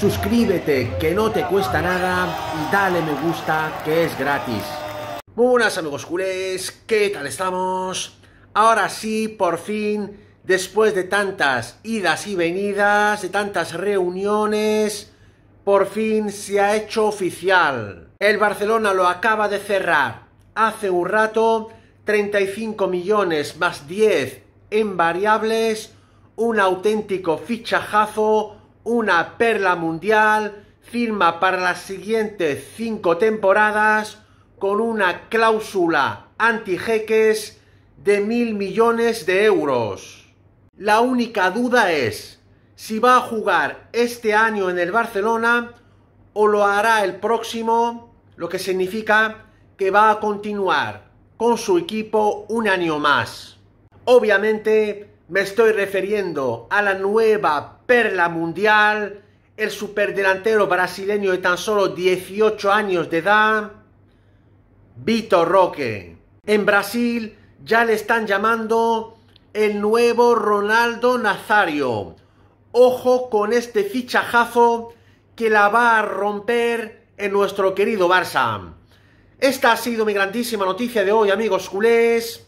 suscríbete que no te cuesta nada y dale me gusta que es gratis. Buenas amigos culés, ¿qué tal estamos? Ahora sí, por fin, después de tantas idas y venidas, de tantas reuniones, por fin se ha hecho oficial. El Barcelona lo acaba de cerrar hace un rato, 35 millones más 10 en variables, un auténtico fichajazo una perla mundial, firma para las siguientes cinco temporadas con una cláusula anti-jeques de mil millones de euros. La única duda es si va a jugar este año en el Barcelona o lo hará el próximo, lo que significa que va a continuar con su equipo un año más. Obviamente, me estoy refiriendo a la nueva perla mundial, el superdelantero brasileño de tan solo 18 años de edad, Vitor Roque. En Brasil ya le están llamando el nuevo Ronaldo Nazario. Ojo con este fichajazo que la va a romper en nuestro querido Barça. Esta ha sido mi grandísima noticia de hoy, amigos culés.